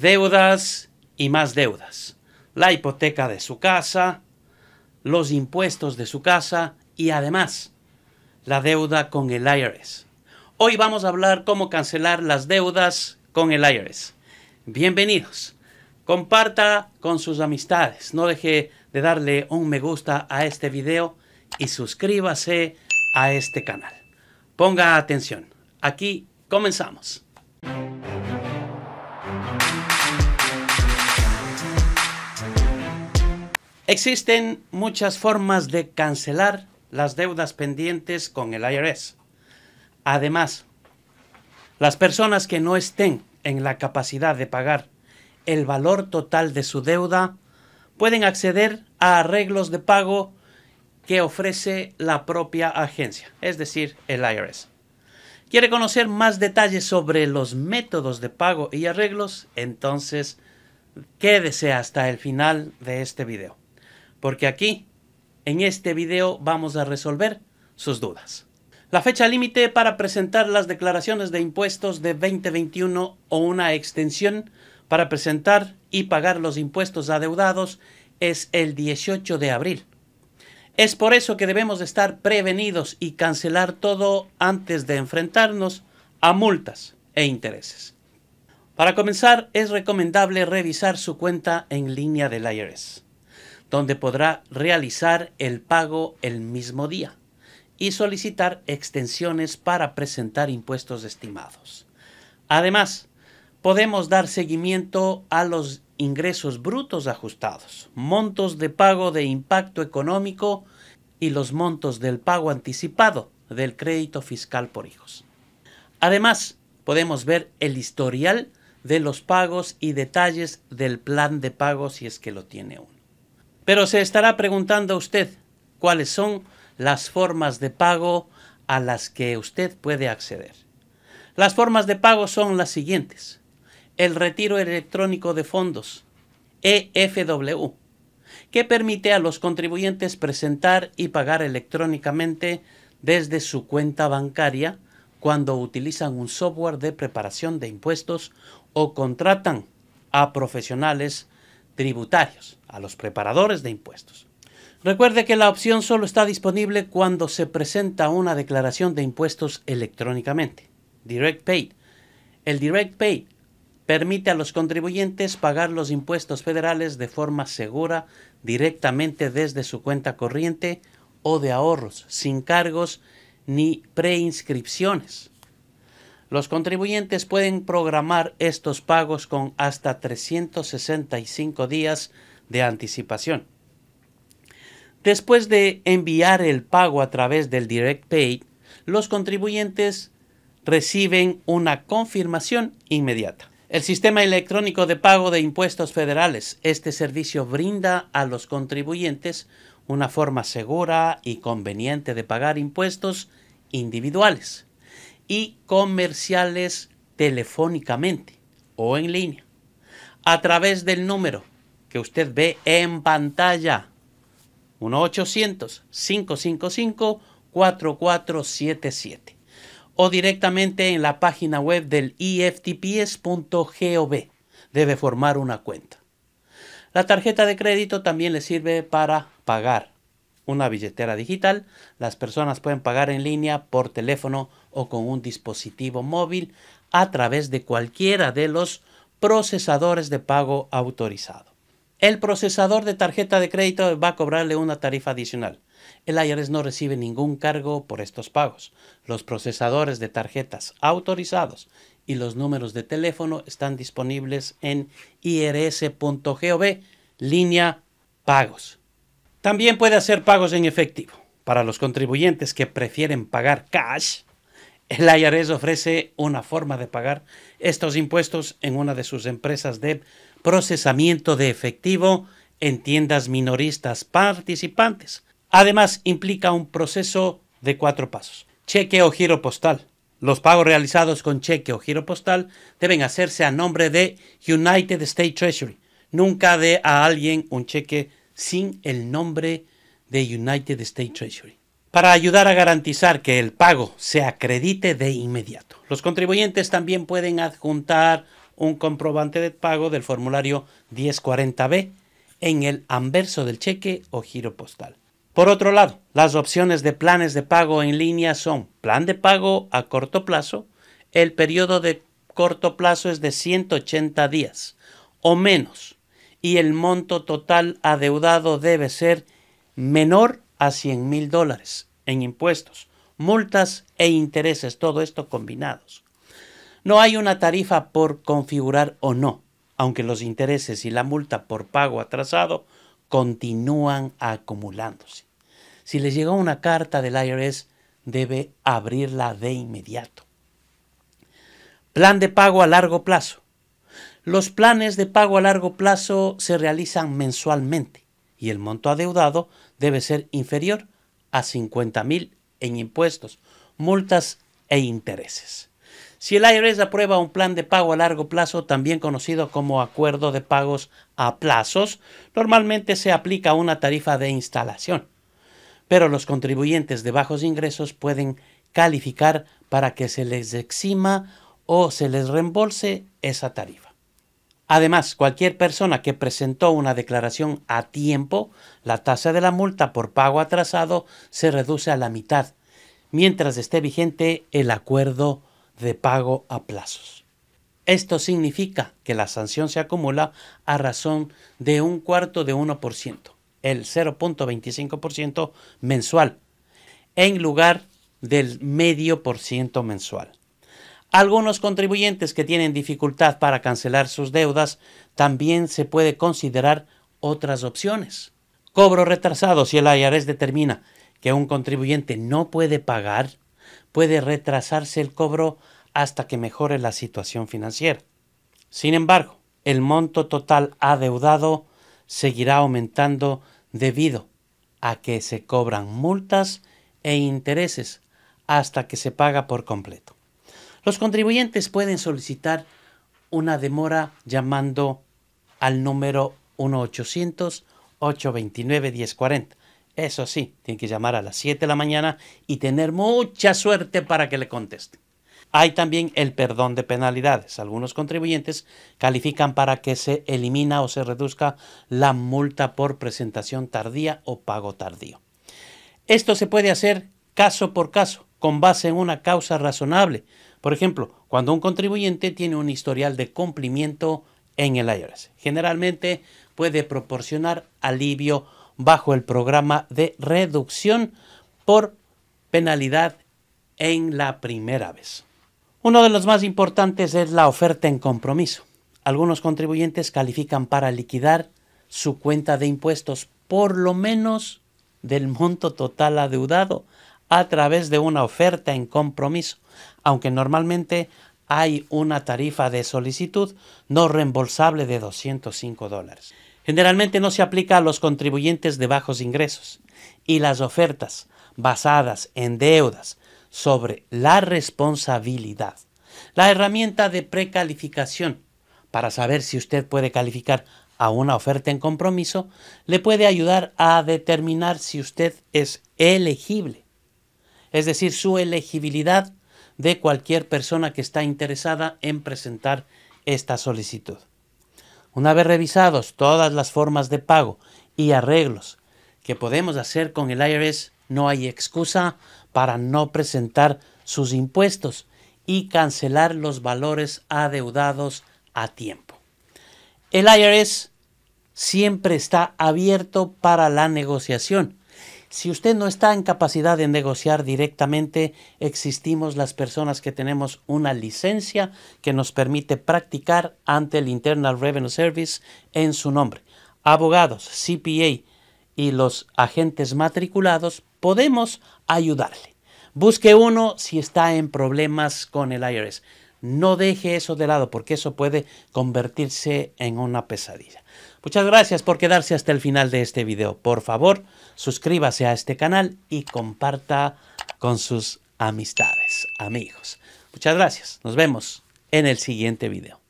deudas y más deudas. La hipoteca de su casa, los impuestos de su casa y además la deuda con el IRS. Hoy vamos a hablar cómo cancelar las deudas con el IRS. Bienvenidos. Comparta con sus amistades. No deje de darle un me gusta a este video y suscríbase a este canal. Ponga atención. Aquí comenzamos. Existen muchas formas de cancelar las deudas pendientes con el IRS. Además, las personas que no estén en la capacidad de pagar el valor total de su deuda pueden acceder a arreglos de pago que ofrece la propia agencia, es decir, el IRS. ¿Quiere conocer más detalles sobre los métodos de pago y arreglos? Entonces, quédese hasta el final de este video porque aquí, en este video, vamos a resolver sus dudas. La fecha límite para presentar las declaraciones de impuestos de 2021 o una extensión para presentar y pagar los impuestos adeudados es el 18 de abril. Es por eso que debemos estar prevenidos y cancelar todo antes de enfrentarnos a multas e intereses. Para comenzar, es recomendable revisar su cuenta en línea del IRS donde podrá realizar el pago el mismo día y solicitar extensiones para presentar impuestos estimados. Además, podemos dar seguimiento a los ingresos brutos ajustados, montos de pago de impacto económico y los montos del pago anticipado del crédito fiscal por hijos. Además, podemos ver el historial de los pagos y detalles del plan de pago si es que lo tiene uno. Pero se estará preguntando usted cuáles son las formas de pago a las que usted puede acceder. Las formas de pago son las siguientes. El retiro electrónico de fondos, EFW, que permite a los contribuyentes presentar y pagar electrónicamente desde su cuenta bancaria cuando utilizan un software de preparación de impuestos o contratan a profesionales tributarios a los preparadores de impuestos. Recuerde que la opción solo está disponible cuando se presenta una declaración de impuestos electrónicamente. Direct Pay. El Direct Pay permite a los contribuyentes pagar los impuestos federales de forma segura directamente desde su cuenta corriente o de ahorros, sin cargos ni preinscripciones. Los contribuyentes pueden programar estos pagos con hasta 365 días de anticipación. Después de enviar el pago a través del Direct Pay, los contribuyentes reciben una confirmación inmediata. El sistema electrónico de pago de impuestos federales. Este servicio brinda a los contribuyentes una forma segura y conveniente de pagar impuestos individuales y comerciales telefónicamente o en línea a través del número que usted ve en pantalla. 1-800-555-4477. O directamente en la página web del iftps.gov. E Debe formar una cuenta. La tarjeta de crédito también le sirve para pagar. Una billetera digital, las personas pueden pagar en línea, por teléfono o con un dispositivo móvil a través de cualquiera de los procesadores de pago autorizados el procesador de tarjeta de crédito va a cobrarle una tarifa adicional. El IRS no recibe ningún cargo por estos pagos. Los procesadores de tarjetas autorizados y los números de teléfono están disponibles en irs.gov, línea pagos. También puede hacer pagos en efectivo. Para los contribuyentes que prefieren pagar cash, el IRS ofrece una forma de pagar estos impuestos en una de sus empresas de procesamiento de efectivo en tiendas minoristas participantes. Además, implica un proceso de cuatro pasos. Cheque o giro postal. Los pagos realizados con cheque o giro postal deben hacerse a nombre de United States Treasury. Nunca dé a alguien un cheque sin el nombre de United States Treasury. Para ayudar a garantizar que el pago se acredite de inmediato, los contribuyentes también pueden adjuntar un comprobante de pago del formulario 1040B en el anverso del cheque o giro postal. Por otro lado, las opciones de planes de pago en línea son plan de pago a corto plazo, el periodo de corto plazo es de 180 días o menos y el monto total adeudado debe ser menor a 100 mil dólares en impuestos, multas e intereses, todo esto combinados. No hay una tarifa por configurar o no, aunque los intereses y la multa por pago atrasado continúan acumulándose. Si le llegó una carta del IRS, debe abrirla de inmediato. Plan de pago a largo plazo. Los planes de pago a largo plazo se realizan mensualmente y el monto adeudado debe ser inferior a $50,000 en impuestos, multas e intereses. Si el IRS aprueba un plan de pago a largo plazo, también conocido como acuerdo de pagos a plazos, normalmente se aplica una tarifa de instalación. Pero los contribuyentes de bajos ingresos pueden calificar para que se les exima o se les reembolse esa tarifa. Además, cualquier persona que presentó una declaración a tiempo, la tasa de la multa por pago atrasado se reduce a la mitad, mientras esté vigente el acuerdo de pago a plazos. Esto significa que la sanción se acumula a razón de un cuarto de 1%, el 0.25% mensual, en lugar del medio por ciento mensual. Algunos contribuyentes que tienen dificultad para cancelar sus deudas también se puede considerar otras opciones. Cobro retrasado si el IRS determina que un contribuyente no puede pagar puede retrasarse el cobro hasta que mejore la situación financiera. Sin embargo, el monto total adeudado seguirá aumentando debido a que se cobran multas e intereses hasta que se paga por completo. Los contribuyentes pueden solicitar una demora llamando al número 1 800 829 1040 eso sí, tiene que llamar a las 7 de la mañana y tener mucha suerte para que le conteste. Hay también el perdón de penalidades. Algunos contribuyentes califican para que se elimina o se reduzca la multa por presentación tardía o pago tardío. Esto se puede hacer caso por caso, con base en una causa razonable. Por ejemplo, cuando un contribuyente tiene un historial de cumplimiento en el IRS. Generalmente puede proporcionar alivio bajo el programa de reducción por penalidad en la primera vez. Uno de los más importantes es la oferta en compromiso. Algunos contribuyentes califican para liquidar su cuenta de impuestos por lo menos del monto total adeudado a través de una oferta en compromiso, aunque normalmente hay una tarifa de solicitud no reembolsable de 205 dólares generalmente no se aplica a los contribuyentes de bajos ingresos y las ofertas basadas en deudas sobre la responsabilidad. La herramienta de precalificación para saber si usted puede calificar a una oferta en compromiso le puede ayudar a determinar si usted es elegible, es decir, su elegibilidad de cualquier persona que está interesada en presentar esta solicitud. Una vez revisados todas las formas de pago y arreglos que podemos hacer con el IRS, no hay excusa para no presentar sus impuestos y cancelar los valores adeudados a tiempo. El IRS siempre está abierto para la negociación si usted no está en capacidad de negociar directamente, existimos las personas que tenemos una licencia que nos permite practicar ante el Internal Revenue Service en su nombre. Abogados, CPA y los agentes matriculados podemos ayudarle. Busque uno si está en problemas con el IRS. No deje eso de lado porque eso puede convertirse en una pesadilla. Muchas gracias por quedarse hasta el final de este video. Por favor, suscríbase a este canal y comparta con sus amistades, amigos. Muchas gracias. Nos vemos en el siguiente video.